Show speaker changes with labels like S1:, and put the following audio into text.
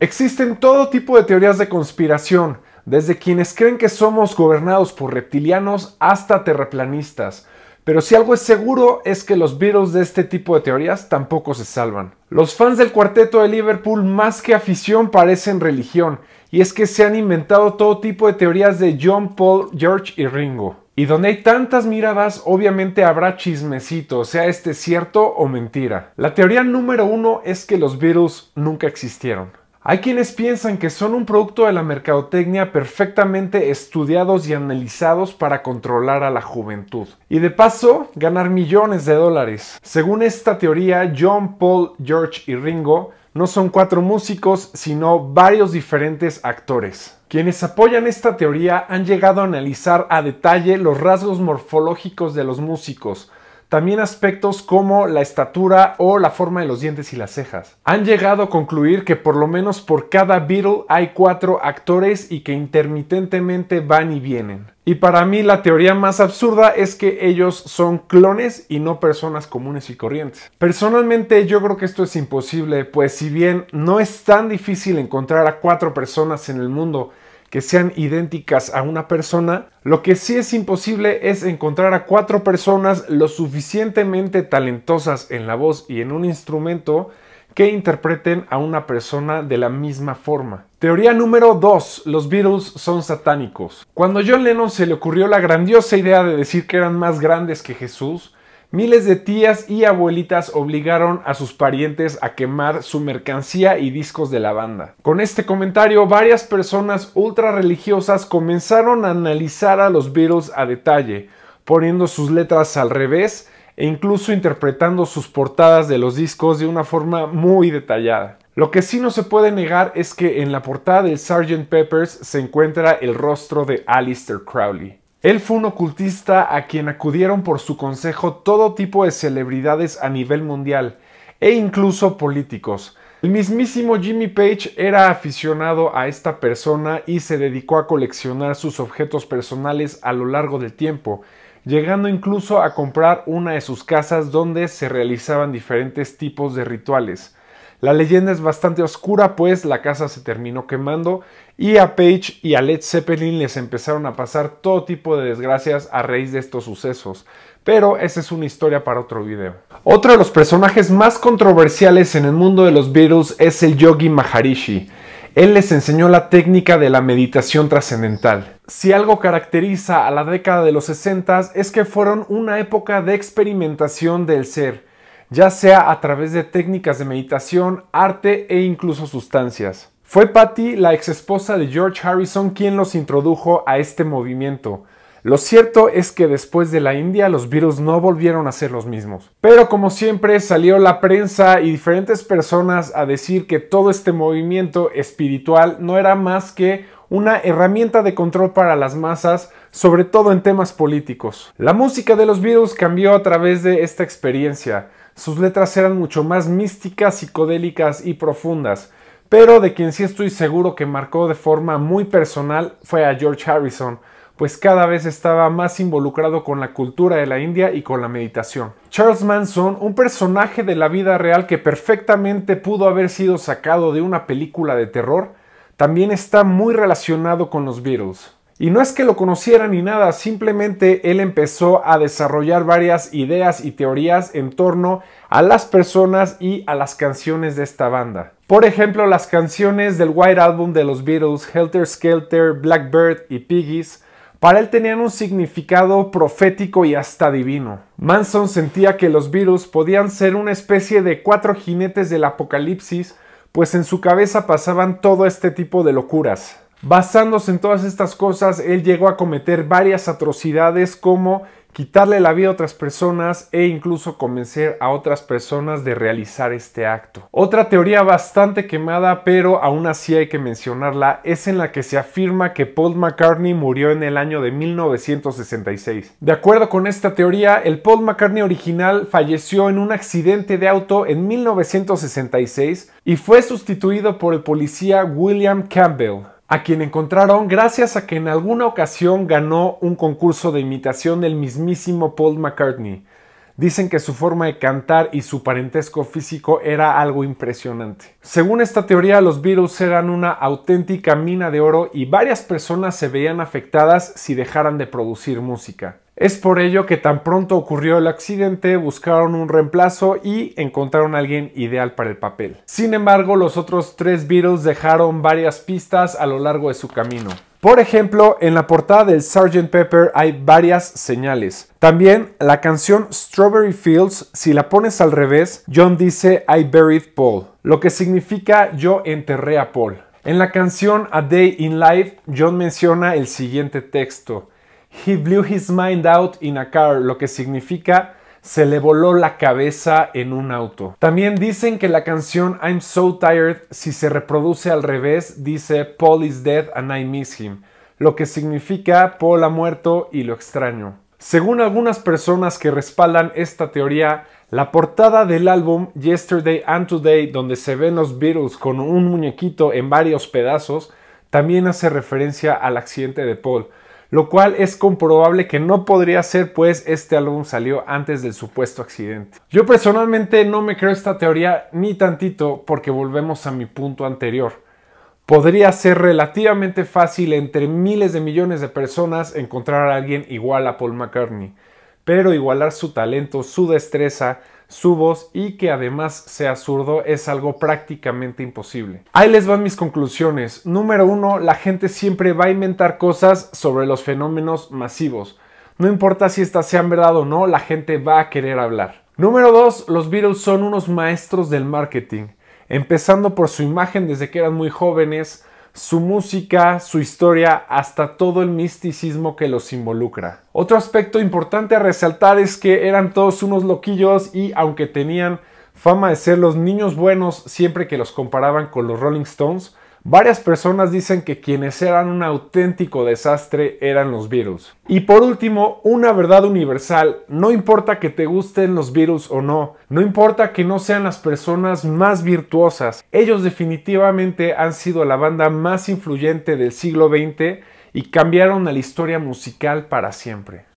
S1: Existen todo tipo de teorías de conspiración, desde quienes creen que somos gobernados por reptilianos hasta terraplanistas. Pero si algo es seguro es que los Beatles de este tipo de teorías tampoco se salvan. Los fans del cuarteto de Liverpool más que afición parecen religión, y es que se han inventado todo tipo de teorías de John, Paul, George y Ringo. Y donde hay tantas miradas, obviamente habrá chismecito, sea este cierto o mentira. La teoría número uno es que los Beatles nunca existieron. Hay quienes piensan que son un producto de la mercadotecnia perfectamente estudiados y analizados para controlar a la juventud. Y de paso, ganar millones de dólares. Según esta teoría, John, Paul, George y Ringo no son cuatro músicos, sino varios diferentes actores. Quienes apoyan esta teoría han llegado a analizar a detalle los rasgos morfológicos de los músicos, también aspectos como la estatura o la forma de los dientes y las cejas. Han llegado a concluir que por lo menos por cada Beatle hay cuatro actores y que intermitentemente van y vienen. Y para mí la teoría más absurda es que ellos son clones y no personas comunes y corrientes. Personalmente yo creo que esto es imposible, pues si bien no es tan difícil encontrar a cuatro personas en el mundo, que sean idénticas a una persona, lo que sí es imposible es encontrar a cuatro personas lo suficientemente talentosas en la voz y en un instrumento que interpreten a una persona de la misma forma. Teoría número 2. Los Beatles son satánicos. Cuando John Lennon se le ocurrió la grandiosa idea de decir que eran más grandes que Jesús, Miles de tías y abuelitas obligaron a sus parientes a quemar su mercancía y discos de la banda. Con este comentario, varias personas ultra religiosas comenzaron a analizar a los Beatles a detalle, poniendo sus letras al revés e incluso interpretando sus portadas de los discos de una forma muy detallada. Lo que sí no se puede negar es que en la portada del Sgt. Peppers se encuentra el rostro de Aleister Crowley. Él fue un ocultista a quien acudieron por su consejo todo tipo de celebridades a nivel mundial e incluso políticos. El mismísimo Jimmy Page era aficionado a esta persona y se dedicó a coleccionar sus objetos personales a lo largo del tiempo, llegando incluso a comprar una de sus casas donde se realizaban diferentes tipos de rituales. La leyenda es bastante oscura, pues la casa se terminó quemando y a Page y a Led Zeppelin les empezaron a pasar todo tipo de desgracias a raíz de estos sucesos. Pero esa es una historia para otro video. Otro de los personajes más controversiales en el mundo de los Beatles es el Yogi Maharishi. Él les enseñó la técnica de la meditación trascendental. Si algo caracteriza a la década de los 60 es que fueron una época de experimentación del ser ya sea a través de técnicas de meditación, arte e incluso sustancias. Fue Patty, la ex esposa de George Harrison, quien los introdujo a este movimiento. Lo cierto es que después de la India los virus no volvieron a ser los mismos. Pero como siempre salió la prensa y diferentes personas a decir que todo este movimiento espiritual no era más que una herramienta de control para las masas, sobre todo en temas políticos. La música de los virus cambió a través de esta experiencia. Sus letras eran mucho más místicas, psicodélicas y profundas, pero de quien sí estoy seguro que marcó de forma muy personal fue a George Harrison, pues cada vez estaba más involucrado con la cultura de la India y con la meditación. Charles Manson, un personaje de la vida real que perfectamente pudo haber sido sacado de una película de terror, también está muy relacionado con los Beatles. Y no es que lo conociera ni nada, simplemente él empezó a desarrollar varias ideas y teorías en torno a las personas y a las canciones de esta banda. Por ejemplo, las canciones del White Album de los Beatles, Helter Skelter, Blackbird y Piggies, para él tenían un significado profético y hasta divino. Manson sentía que los Beatles podían ser una especie de cuatro jinetes del apocalipsis, pues en su cabeza pasaban todo este tipo de locuras. Basándose en todas estas cosas, él llegó a cometer varias atrocidades como quitarle la vida a otras personas e incluso convencer a otras personas de realizar este acto. Otra teoría bastante quemada, pero aún así hay que mencionarla, es en la que se afirma que Paul McCartney murió en el año de 1966. De acuerdo con esta teoría, el Paul McCartney original falleció en un accidente de auto en 1966 y fue sustituido por el policía William Campbell a quien encontraron gracias a que en alguna ocasión ganó un concurso de imitación del mismísimo Paul McCartney. Dicen que su forma de cantar y su parentesco físico era algo impresionante. Según esta teoría, los virus eran una auténtica mina de oro y varias personas se veían afectadas si dejaran de producir música. Es por ello que tan pronto ocurrió el accidente, buscaron un reemplazo y encontraron a alguien ideal para el papel. Sin embargo, los otros tres Beatles dejaron varias pistas a lo largo de su camino. Por ejemplo, en la portada del Sgt. Pepper hay varias señales. También la canción Strawberry Fields, si la pones al revés, John dice I buried Paul, lo que significa yo enterré a Paul. En la canción A Day in Life, John menciona el siguiente texto. He blew his mind out in a car, lo que significa se le voló la cabeza en un auto. También dicen que la canción I'm So Tired, si se reproduce al revés, dice Paul is dead and I miss him, lo que significa Paul ha muerto y lo extraño. Según algunas personas que respaldan esta teoría, la portada del álbum Yesterday and Today, donde se ven los Beatles con un muñequito en varios pedazos, también hace referencia al accidente de Paul, lo cual es comprobable que no podría ser pues este álbum salió antes del supuesto accidente. Yo personalmente no me creo esta teoría ni tantito porque volvemos a mi punto anterior. Podría ser relativamente fácil entre miles de millones de personas encontrar a alguien igual a Paul McCartney, pero igualar su talento, su destreza, su voz y que además sea zurdo es algo prácticamente imposible. Ahí les van mis conclusiones. Número uno, la gente siempre va a inventar cosas sobre los fenómenos masivos. No importa si estas sean verdad o no, la gente va a querer hablar. Número dos, Los Beatles son unos maestros del marketing, empezando por su imagen desde que eran muy jóvenes, su música, su historia, hasta todo el misticismo que los involucra. Otro aspecto importante a resaltar es que eran todos unos loquillos y aunque tenían fama de ser los niños buenos siempre que los comparaban con los Rolling Stones, Varias personas dicen que quienes eran un auténtico desastre eran los virus. Y por último, una verdad universal, no importa que te gusten los virus o no, no importa que no sean las personas más virtuosas, ellos definitivamente han sido la banda más influyente del siglo XX y cambiaron a la historia musical para siempre.